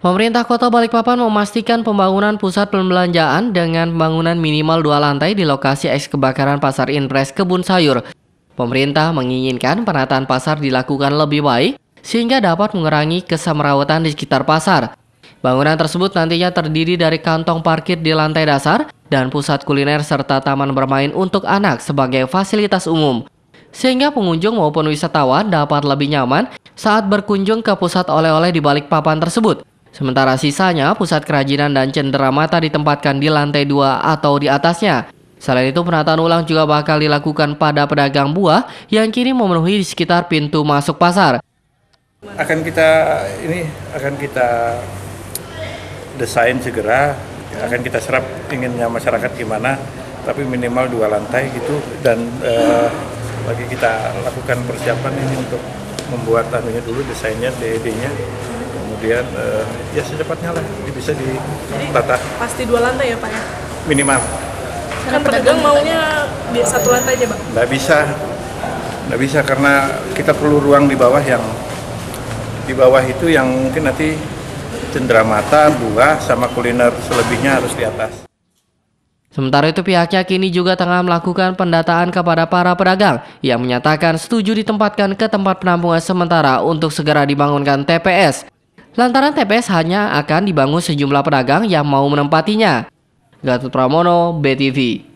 Pemerintah Kota Balikpapan memastikan pembangunan pusat perbelanjaan dengan pembangunan minimal dua lantai di lokasi eks kebakaran Pasar Impres Kebun Sayur. Pemerintah menginginkan penataan pasar dilakukan lebih baik sehingga dapat mengurangi kesemrawutan di sekitar pasar. Bangunan tersebut nantinya terdiri dari kantong parkir di lantai dasar dan pusat kuliner serta taman bermain untuk anak sebagai fasilitas umum. Sehingga pengunjung maupun wisatawan dapat lebih nyaman saat berkunjung ke pusat oleh-oleh di Balikpapan tersebut. Sementara sisanya, pusat kerajinan dan cenderamata ditempatkan di lantai dua atau di atasnya. Selain itu, penataan ulang juga bakal dilakukan pada pedagang buah yang kini memenuhi di sekitar pintu masuk pasar. Akan kita ini akan kita desain segera, akan kita serap inginnya masyarakat gimana, tapi minimal dua lantai gitu dan eh, lagi kita lakukan persiapan ini untuk membuat tadinya dulu desainnya, DED-nya kemudian uh, ya secepatnya lah ini bisa ditata. Jadi, pasti dua lantai ya Pak ya? Minimal. Kan pedagang maunya di satu lantai aja Pak? Nggak bisa, nggak bisa karena kita perlu ruang di bawah yang di bawah itu yang mungkin nanti mata, buah, sama kuliner selebihnya harus di atas. Sementara itu pihaknya kini juga tengah melakukan pendataan kepada para pedagang yang menyatakan setuju ditempatkan ke tempat penampungan sementara untuk segera dibangunkan TPS. Lantaran TPS hanya akan dibangun sejumlah pedagang yang mau menempatinya. Gatot Pramono, BTV